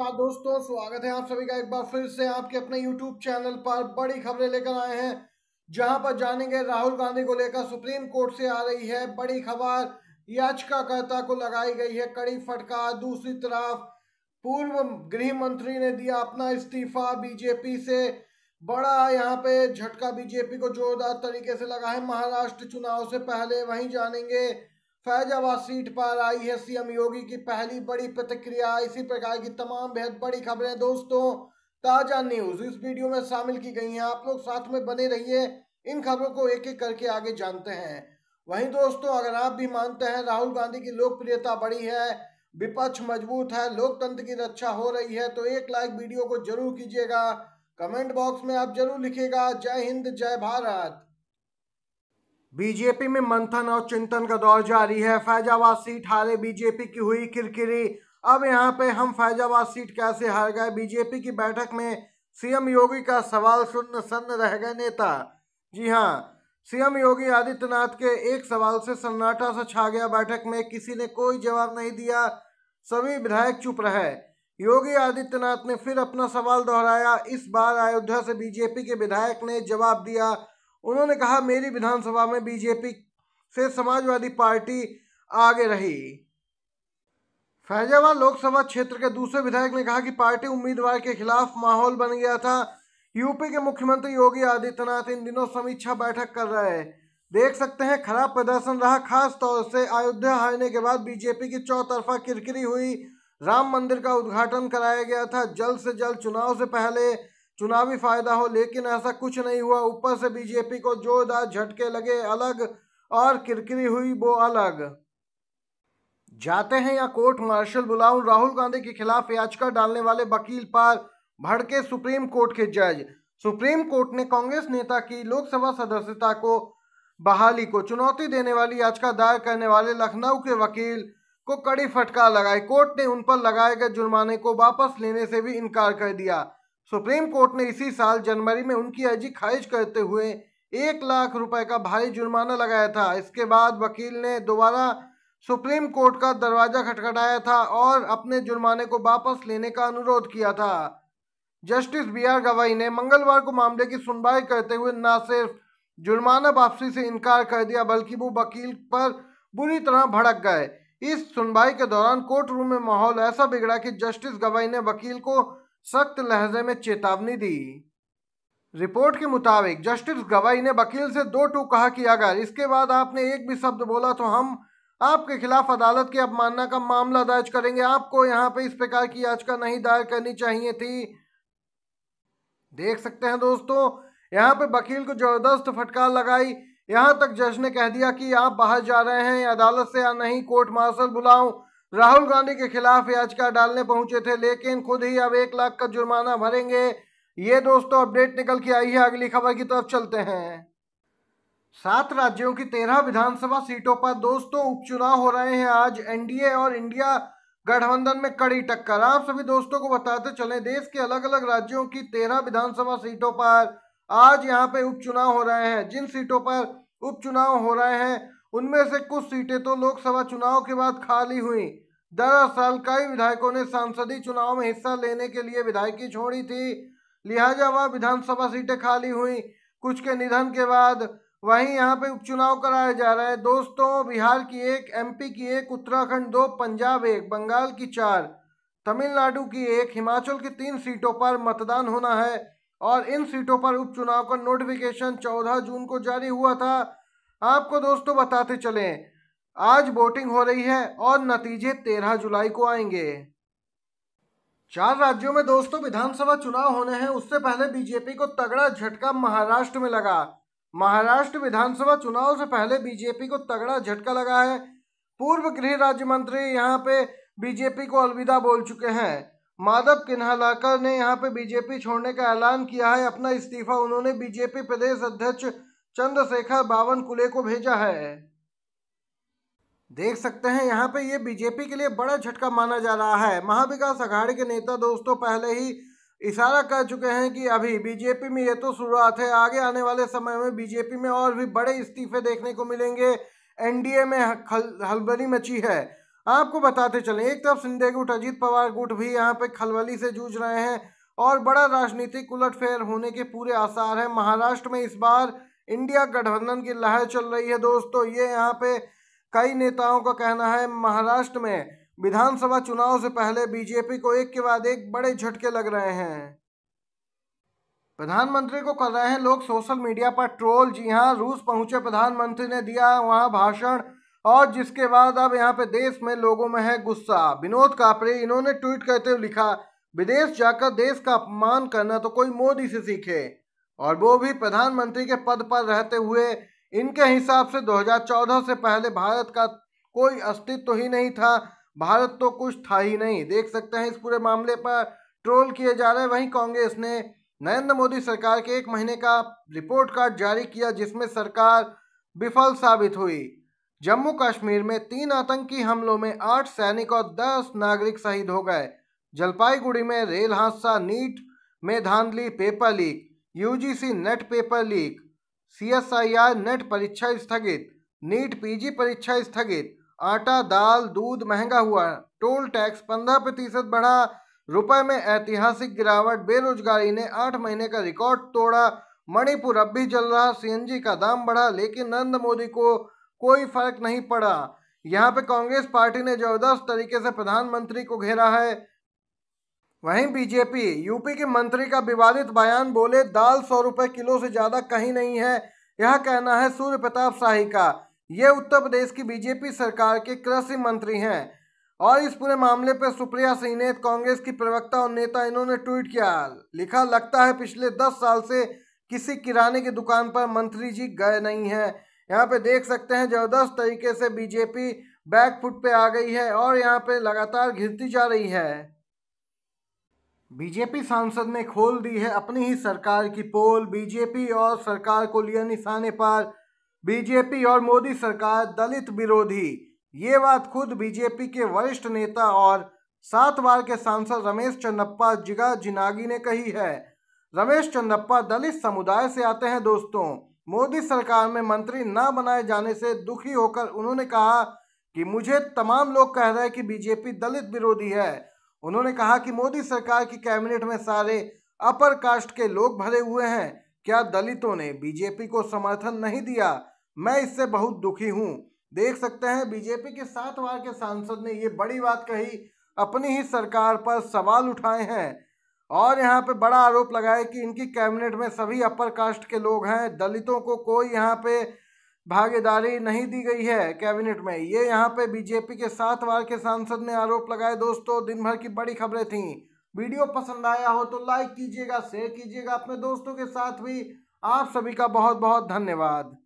नमस्कार दोस्तों स्वागत है आप सभी का एक बार फिर से आपके अपने यूट्यूब चैनल पर बड़ी खबरें लेकर आए हैं जहां पर जानेंगे राहुल गांधी को लेकर सुप्रीम कोर्ट से आ रही है बड़ी खबर याचिकाकर्ता को लगाई गई है कड़ी फटकार दूसरी तरफ पूर्व गृह मंत्री ने दिया अपना इस्तीफा बीजेपी से बड़ा यहाँ पे झटका बीजेपी को जोरदार तरीके से लगा है महाराष्ट्र चुनाव से पहले वहीं जानेंगे फैजाबाद सीट पर आई है सीएम योगी की पहली बड़ी प्रतिक्रिया इसी प्रकार की तमाम बेहद बड़ी खबरें दोस्तों ताजा न्यूज इस वीडियो में शामिल की गई हैं आप लोग साथ में बने रहिए इन खबरों को एक एक करके आगे जानते हैं वहीं दोस्तों अगर आप भी मानते हैं राहुल गांधी की लोकप्रियता बढ़ी है विपक्ष मजबूत है लोकतंत्र की रक्षा हो रही है तो एक लाइक वीडियो को जरूर कीजिएगा कमेंट बॉक्स में आप जरूर लिखिएगा जय हिंद जय भारत बीजेपी में मंथन और चिंतन का दौर जारी है फैजाबाद सीट हारे बीजेपी की हुई किरकिरी अब यहाँ पे हम फैजाबाद सीट कैसे हार गए बीजेपी की बैठक में सीएम योगी का सवाल सुन सन्न रह गए नेता जी हाँ सीएम योगी आदित्यनाथ के एक सवाल से सन्नाटा सा छा गया बैठक में किसी ने कोई जवाब नहीं दिया सभी विधायक चुप रहे योगी आदित्यनाथ ने फिर अपना सवाल दोहराया इस बार अयोध्या से बीजेपी के विधायक ने जवाब दिया उन्होंने कहा मेरी विधानसभा में बीजेपी से समाजवादी पार्टी आगे रही फैजाबाद लोकसभा क्षेत्र के दूसरे विधायक ने कहा कि पार्टी उम्मीदवार के खिलाफ माहौल बन गया था यूपी के मुख्यमंत्री योगी आदित्यनाथ इन दिनों समीक्षा बैठक कर रहे हैं देख सकते हैं खराब प्रदर्शन रहा खास तौर से अयोध्या हारने के बाद बीजेपी की चौतरफा किरकिरी हुई राम मंदिर का उद्घाटन कराया गया था जल्द से जल्द चुनाव से पहले चुनावी फायदा हो लेकिन ऐसा कुछ नहीं हुआ ऊपर से बीजेपी को जोरदार झटके लगे अलग और किरकिरी हुई वो अलग जाते हैं या कोर्ट मार्शल बुलाऊं राहुल गांधी के खिलाफ याचिका डालने वाले वकील पर भड़के सुप्रीम कोर्ट के जज सुप्रीम कोर्ट ने कांग्रेस नेता की लोकसभा सदस्यता को बहाली को चुनौती देने वाली याचिका दायर करने वाले लखनऊ के वकील को कड़ी फटकार लगाई कोर्ट ने उन पर लगाए गए जुर्माने को वापस लेने से भी इनकार कर दिया सुप्रीम कोर्ट ने इसी साल जनवरी में उनकी अर्जी खारिज करते हुए एक लाख रुपए का भारी जुर्माना लगाया था इसके बाद वकील ने दोबारा सुप्रीम कोर्ट का दरवाज़ा खटखटाया था और अपने जुर्माने को वापस लेने का अनुरोध किया था जस्टिस बी आर गवाई ने मंगलवार को मामले की सुनवाई करते हुए न सिर्फ जुर्माना वापसी से इनकार कर दिया बल्कि वो वकील पर बुरी तरह भड़क गए इस सुनवाई के दौरान कोर्ट रूम में माहौल ऐसा बिगड़ा कि जस्टिस गवाई ने वकील को सख्त लहजे में चेतावनी दी रिपोर्ट के मुताबिक जस्टिस गवाई ने वकील से दो टूक कहा कि अगर इसके बाद आपने एक भी शब्द बोला तो हम आपके खिलाफ अदालत की अवमानना का मामला दर्ज करेंगे आपको यहाँ पे इस प्रकार की याचिका नहीं दायर करनी चाहिए थी देख सकते हैं दोस्तों यहाँ पे वकील को जबरदस्त फटकार लगाई यहाँ तक जज ने कह दिया कि आप बाहर जा रहे हैं अदालत से या नहीं कोर्ट मार्शल बुलाऊं राहुल गांधी के खिलाफ याचिका डालने पहुंचे थे लेकिन खुद ही अब एक लाख का जुर्माना भरेंगे ये दोस्तों अपडेट निकल के आई है अगली खबर की तरफ चलते हैं सात राज्यों की तेरह विधानसभा सीटों पर दोस्तों उपचुनाव हो रहे हैं आज एनडीए और इंडिया गठबंधन में कड़ी टक्कर आप सभी दोस्तों को बताते चले देश के अलग अलग राज्यों की तेरह विधानसभा सीटों पर आज यहाँ पे उपचुनाव हो रहे हैं जिन सीटों पर उपचुनाव हो रहे हैं उनमें से कुछ सीटें तो लोकसभा चुनाव के बाद खाली हुई दरअसल कई विधायकों ने सांसदी चुनाव में हिस्सा लेने के लिए विधायकी छोड़ी थी लिहाजा वह विधानसभा सीटें खाली हुई कुछ के निधन के बाद वहीं यहाँ पे उपचुनाव कराया जा रहा है दोस्तों बिहार की एक एमपी की एक उत्तराखंड दो पंजाब एक बंगाल की चार तमिलनाडु की एक हिमाचल की तीन सीटों पर मतदान होना है और इन सीटों पर उपचुनाव का नोटिफिकेशन 14 जून को जारी हुआ था आपको दोस्तों बताते चलें आज वोटिंग हो रही है और नतीजे तेरह जुलाई को आएंगे चार राज्यों में दोस्तों विधानसभा चुनाव होने हैं उससे पहले बीजेपी को तगड़ा झटका महाराष्ट्र में लगा महाराष्ट्र विधानसभा चुनाव से पहले बीजेपी को तगड़ा झटका लगा है पूर्व गृह राज्य मंत्री यहाँ पे बीजेपी को अलविदा बोल चुके हैं माधव किन्हालाकर ने यहाँ पे बीजेपी छोड़ने का ऐलान किया है अपना इस्तीफा उन्होंने बीजेपी प्रदेश अध्यक्ष चंद्रशेखर बावन कुले को भेजा है देख सकते हैं यहाँ पे ये बीजेपी के लिए बड़ा झटका माना जा रहा है महाविकास अघाड़ी के नेता दोस्तों पहले ही इशारा कर चुके हैं कि अभी बीजेपी में ये तो शुरुआत है आगे आने वाले समय में बीजेपी में और भी बड़े इस्तीफे देखने को मिलेंगे एनडीए में हलबली मची है आपको बताते चलें एक तरफ सिंधे गुट अजीत पवार गुट भी यहाँ पे खलबली से जूझ रहे हैं और बड़ा राजनीतिक उलटफेर होने के पूरे आसार हैं महाराष्ट्र में इस बार इंडिया गठबंधन की लहर चल रही है दोस्तों ये यहाँ पे कई नेताओं का कहना है महाराष्ट्र में विधानसभा चुनाव से पहले बीजेपी को एक के बाद एक बड़े झटके लग रहे हैं प्रधानमंत्री को कर रहे हैं लोग सोशल मीडिया पर ट्रोल जी हाँ रूस पहुंचे प्रधानमंत्री ने दिया वहां भाषण और जिसके बाद अब यहाँ पे देश में लोगों में है गुस्सा विनोद कापरे इन्होंने ट्वीट करते हुए लिखा विदेश जाकर देश का अपमान करना तो कोई मोदी से सीखे और वो भी प्रधानमंत्री के पद पर रहते हुए इनके हिसाब से 2014 से पहले भारत का कोई अस्तित्व ही नहीं था भारत तो कुछ था ही नहीं देख सकते हैं इस पूरे मामले पर ट्रोल किए जा रहे वहीं कांग्रेस ने नरेंद्र मोदी सरकार के एक महीने का रिपोर्ट कार्ड जारी किया जिसमें सरकार विफल साबित हुई जम्मू कश्मीर में तीन आतंकी हमलों में आठ सैनिक और दस नागरिक शहीद हो गए जलपाईगुड़ी में रेल हादसा नीट में धांधली paper leak UGC NET paper leak CSIR NET परीक्षा स्थगित नीट पीजी परीक्षा स्थगित आटा दाल दूध महंगा हुआ टोल टैक्स पंद्रह प्रतिशत बढ़ा रुपए में ऐतिहासिक गिरावट बेरोजगारी ने आठ महीने का रिकॉर्ड तोड़ा मणिपुर अब भी जल रहा सीएनजी का दाम बढ़ा लेकिन नरेंद्र मोदी को कोई फर्क नहीं पड़ा यहाँ पे कांग्रेस पार्टी ने जबरदस्त तरीके से प्रधानमंत्री को घेरा है वहीं बीजेपी यूपी के मंत्री का विवादित बयान बोले दाल सौ रुपए किलो से ज़्यादा कहीं नहीं है यह कहना है सूर्य प्रताप शाही का ये उत्तर प्रदेश की बीजेपी सरकार के कृषि मंत्री हैं और इस पूरे मामले पर सुप्रिया सिंह ने कांग्रेस की प्रवक्ता और नेता इन्होंने ट्वीट किया लिखा लगता है पिछले दस साल से किसी किराने की दुकान पर मंत्री जी गए नहीं हैं यहाँ पे देख सकते हैं जबरदस्त तरीके से बीजेपी बैकफुट पे आ गई है और यहाँ पे लगातार घिरती जा रही है बीजेपी सांसद ने खोल दी है अपनी ही सरकार की पोल बीजेपी और सरकार को लिया निशाने पर बीजेपी और मोदी सरकार दलित विरोधी ये बात खुद बीजेपी के वरिष्ठ नेता और सात बार के सांसद रमेश चंदप्पा जिगा जिनागी ने कही है रमेश चंदप्पा दलित समुदाय से आते हैं दोस्तों मोदी सरकार में मंत्री ना बनाए जाने से दुखी होकर उन्होंने कहा कि मुझे तमाम लोग कह रहे हैं कि बीजेपी दलित विरोधी है उन्होंने कहा कि मोदी सरकार की कैबिनेट में सारे अपर कास्ट के लोग भरे हुए हैं क्या दलितों ने बीजेपी को समर्थन नहीं दिया मैं इससे बहुत दुखी हूँ देख सकते हैं बीजेपी के सात बार के सांसद ने ये बड़ी बात कही अपनी ही सरकार पर सवाल उठाए हैं और यहाँ पे बड़ा आरोप लगाया कि इनकी कैबिनेट में सभी अपर कास्ट के लोग हैं दलितों को कोई यहाँ पे भागीदारी नहीं दी गई है कैबिनेट में ये यहाँ पे बीजेपी के सात बार के सांसद ने आरोप लगाए दोस्तों दिन भर की बड़ी खबरें थी वीडियो पसंद आया हो तो लाइक कीजिएगा शेयर कीजिएगा अपने दोस्तों के साथ भी आप सभी का बहुत बहुत धन्यवाद